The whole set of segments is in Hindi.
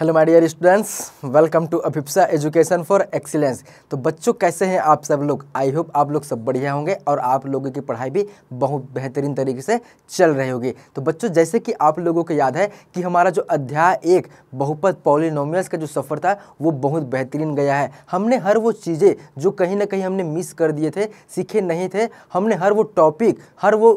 hello my dear students welcome to Abhipsa education for excellence तो बच्चों कैसे हैं आप सब लोग आई होप आप लोग सब बढ़िया होंगे और आप लोगों की पढ़ाई भी बहुत बेहतरीन तरीके से चल रही होगी तो बच्चों जैसे कि आप लोगों को याद है कि हमारा जो अध्याय एक बहुपद पॉलिनोमियल्स का जो सफ़र था वो बहुत बेहतरीन गया है हमने हर वो चीज़ें जो कहीं ना कहीं हमने मिस कर दिए थे सीखे नहीं थे हमने हर वो टॉपिक हर वो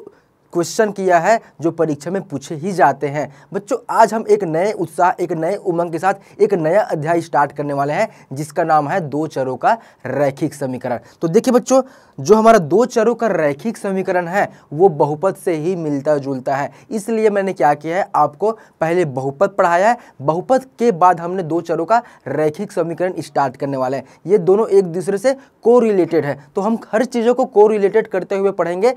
क्वेश्चन किया है जो परीक्षा में पूछे ही जाते हैं बच्चों आज हम एक नए उत्साह एक नए उमंग के साथ एक नया अध्याय स्टार्ट करने वाले हैं जिसका नाम है दो चरों का रैखिक समीकरण तो देखिए बच्चों जो हमारा दो चरों का रैखिक समीकरण है वो बहुपद से ही मिलता जुलता है इसलिए मैंने क्या किया है आपको पहले बहुपद पढ़ाया है बहुपद के बाद हमने दो चरों का रैखिक समीकरण स्टार्ट करने वाले हैं ये दोनों एक दूसरे से को है तो हम हर चीज़ों को को करते हुए पढ़ेंगे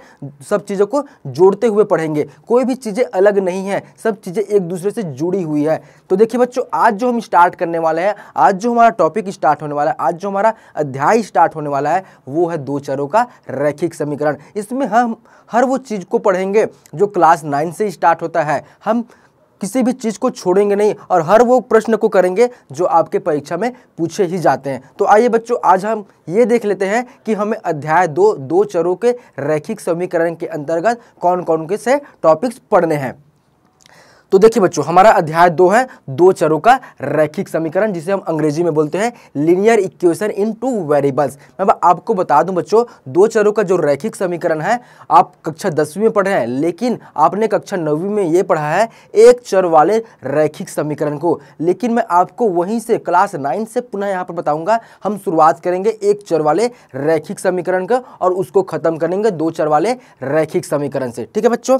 सब चीज़ों को जो जोड़ते हुए पढ़ेंगे कोई भी चीज़ें अलग नहीं है सब चीज़ें एक दूसरे से जुड़ी हुई है तो देखिए बच्चों आज जो हम स्टार्ट करने वाले हैं आज जो हमारा टॉपिक स्टार्ट होने वाला है आज जो हमारा अध्याय स्टार्ट होने वाला है वो है दो चरों का रैखिक समीकरण इसमें हम हर वो चीज़ को पढ़ेंगे जो क्लास नाइन से स्टार्ट होता है हम किसी भी चीज़ को छोड़ेंगे नहीं और हर वो प्रश्न को करेंगे जो आपके परीक्षा में पूछे ही जाते हैं तो आइए बच्चों आज हम ये देख लेते हैं कि हमें अध्याय दो दो चरों के रैखिक समीकरण के अंतर्गत कौन कौन के से टॉपिक्स पढ़ने हैं तो देखिए बच्चों हमारा अध्याय दो है दो चरों का रैखिक समीकरण जिसे हम अंग्रेजी में बोलते हैं linear equation in two variables मैं आपको बता दूं बच्चों दो चरों का जो रैखिक समीकरण है आप कक्षा दसवीं में पढ़ रहे हैं लेकिन आपने कक्षा नौवीं में ये पढ़ा है एक चर वाले रैखिक समीकरण को लेकिन मैं आपको वहीं से क्लास नाइन से पुनः यहाँ पर बताऊँगा हम शुरुआत करेंगे एक चर वाले रैखिक समीकरण का और उसको खत्म करेंगे दो चर वाले रैखिक समीकरण से ठीक है बच्चों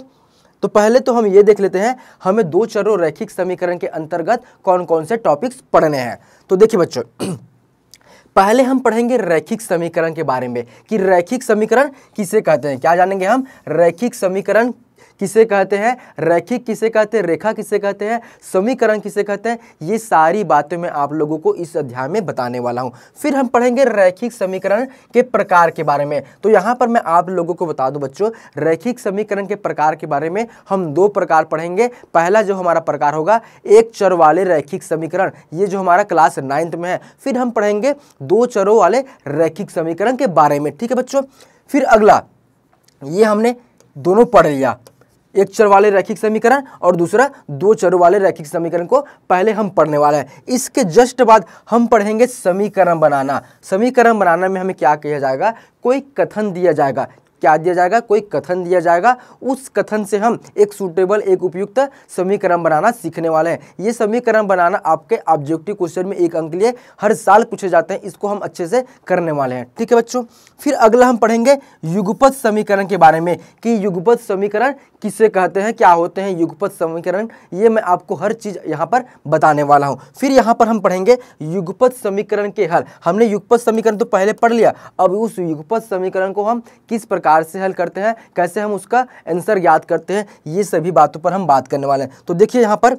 तो पहले तो हम ये देख लेते हैं हमें दो चरो रैखिक समीकरण के अंतर्गत कौन कौन से टॉपिक्स पढ़ने हैं तो देखिए बच्चों पहले हम पढ़ेंगे रैखिक समीकरण के बारे में कि रैखिक समीकरण किसे कहते हैं क्या जानेंगे हम रैखिक समीकरण किसे कहते हैं रैखिक किसे कहते हैं रेखा किसे कहते हैं समीकरण किसे कहते हैं ये सारी बातें मैं आप लोगों को इस अध्याय में बताने वाला हूँ फिर हम पढ़ेंगे रैखिक समीकरण के प्रकार के बारे में तो यहाँ पर मैं आप लोगों को बता दूँ बच्चों रैखिक समीकरण के प्रकार के बारे में हम दो प्रकार पढ़ेंगे पहला जो हमारा प्रकार होगा एक चर वाले रैखिक समीकरण ये जो हमारा क्लास नाइन्थ में है फिर हम पढ़ेंगे दो चरों वाले रैखिक समीकरण के बारे में ठीक है बच्चों फिर अगला ये हमने दोनों पढ़ लिया एक चर वाले रैखिक समीकरण और दूसरा दो चर वाले रैखिक समीकरण को पहले हम पढ़ने वाले हैं इसके जस्ट बाद हम पढ़ेंगे समीकरण बनाना समीकरण बनाना में हमें क्या किया जाएगा कोई कथन दिया जाएगा क्या दिया जाएगा कोई कथन दिया जाएगा उस कथन से हम एक सूटेबल एक उपयुक्त समीकरण बनाना सीखने वाले हैं ये समीकरण बनाना आपके ऑब्जेक्टिव क्वेश्चन में एक अंक लिए हर साल पूछे जाते हैं इसको हम अच्छे से करने वाले हैं ठीक है बच्चों फिर अगला हम पढ़ेंगे युगपथ समीकरण के बारे में कि युगपथ समीकरण किसे कहते हैं क्या होते हैं युगपथ समीकरण ये मैं आपको हर चीज़ यहाँ पर बताने वाला हूँ फिर यहाँ पर हम पढ़ेंगे युगपथ समीकरण के हल हमने युगपथ समीकरण तो पहले पढ़ लिया अब उस युगपथ समीकरण को हम किस प्रकार प्रकार से हल करते हैं कैसे हम उसका आंसर याद करते हैं ये सभी बातों पर हम बात करने वाले हैं तो देखिए यहाँ पर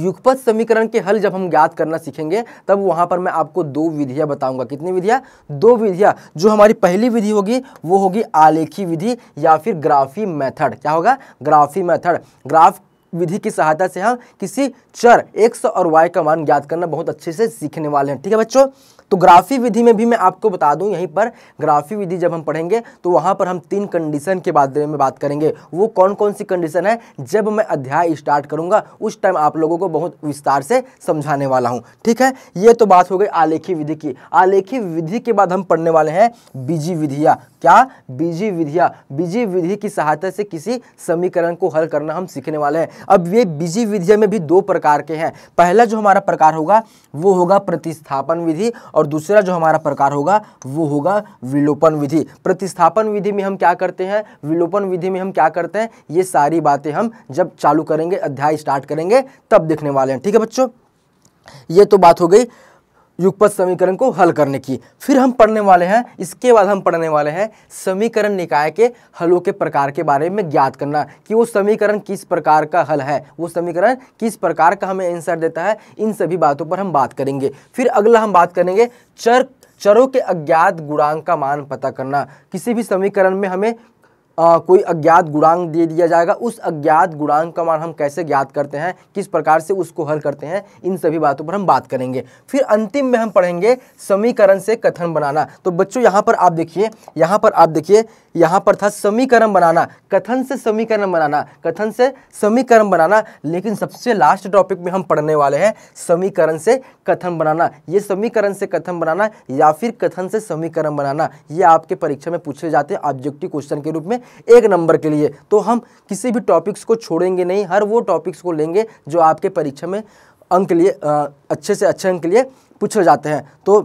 युगपत समीकरण के हल जब हम ज्ञात करना सीखेंगे तब वहाँ पर मैं आपको दो विधियाँ बताऊंगा कितनी विधियाँ दो विधियाँ जो हमारी पहली विधि होगी वो होगी आलेखी विधि या फिर ग्राफी मेथड क्या होगा ग्राफी मेथड ग्राफ विधि की सहायता से हम किसी चर एक्स और वाई का मान ज्ञात करना बहुत अच्छे से सीखने वाले हैं ठीक है बच्चों तो ग्राफी विधि में भी मैं आपको बता दूं यहीं पर ग्राफी विधि जब हम पढ़ेंगे तो वहाँ पर हम तीन कंडीशन के बारे में बात करेंगे वो कौन कौन सी कंडीशन है जब मैं अध्याय स्टार्ट करूँगा उस टाइम आप लोगों को बहुत विस्तार से समझाने वाला हूँ ठीक है ये तो बात हो गई आलेखी विधि की आलेखी विधि के बाद हम पढ़ने वाले हैं बीजी विधिया क्या बीजी विधिया बीजी विधि की सहायता से किसी समीकरण को हल करना हम सीखने वाले हैं अब ये बीजी विधि में भी दो प्रकार के हैं पहला जो हमारा प्रकार होगा वो होगा प्रतिस्थापन विधि और दूसरा जो हमारा प्रकार होगा वो होगा विलोपन विधि प्रतिस्थापन विधि में हम क्या करते हैं विलोपन विधि में हम क्या करते हैं ये सारी बातें हम जब चालू करेंगे अध्याय स्टार्ट करेंगे तब देखने वाले हैं ठीक है बच्चों ये तो बात हो गई युगपथ समीकरण को हल करने की फिर हम पढ़ने वाले हैं इसके बाद हम पढ़ने वाले हैं समीकरण निकाय के हलों के प्रकार के बारे में ज्ञात करना कि वो समीकरण किस प्रकार का हल है वो समीकरण किस प्रकार का हमें आंसर देता है इन सभी बातों पर हम बात करेंगे फिर अगला हम बात करेंगे चर चरों के अज्ञात गुणांक का मान पता करना किसी भी समीकरण में हमें आ, कोई अज्ञात गुणांक दे दिया जाएगा उस अज्ञात गुणांक का मान हम कैसे ज्ञात करते हैं किस प्रकार से उसको हल करते हैं इन सभी बातों पर हम बात करेंगे फिर अंतिम में हम पढ़ेंगे समीकरण से कथन बनाना तो बच्चों यहाँ पर आप देखिए यहाँ पर आप देखिए यहाँ पर था समीकरण बनाना कथन से समीकरण बनाना कथन से समीकरण बनाना लेकिन सबसे लास्ट टॉपिक में हम पढ़ने वाले हैं समीकरण से कथन बनाना ये समीकरण से कथन बनाना या फिर कथन से समीकरण बनाना ये आपके परीक्षा में पूछे जाते हैं ऑब्जेक्टिव क्वेश्चन के रूप में एक नंबर के लिए तो हम किसी भी टॉपिक्स को छोड़ेंगे नहीं हर वो टॉपिक्स को लेंगे जो आपके परीक्षा में अंक लिए अच्छे से अच्छे अंक लिए पूछे जाते हैं तो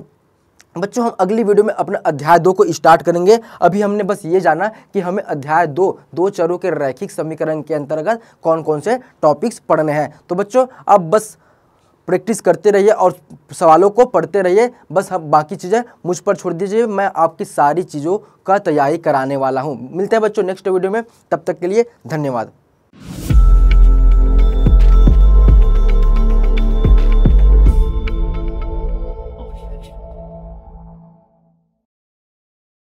बच्चों हम अगली वीडियो में अपने अध्याय दो को स्टार्ट करेंगे अभी हमने बस ये जाना कि हमें अध्याय दो दो चरों के रैखिक समीकरण के अंतर्गत कौन कौन से टॉपिक्स पढ़ने हैं तो बच्चों अब बस प्रैक्टिस करते रहिए और सवालों को पढ़ते रहिए बस हम बाकी चीज़ें मुझ पर छोड़ दीजिए मैं आपकी सारी चीज़ों का तैयारी कराने वाला हूँ मिलते हैं बच्चों नेक्स्ट वीडियो में तब तक के लिए धन्यवाद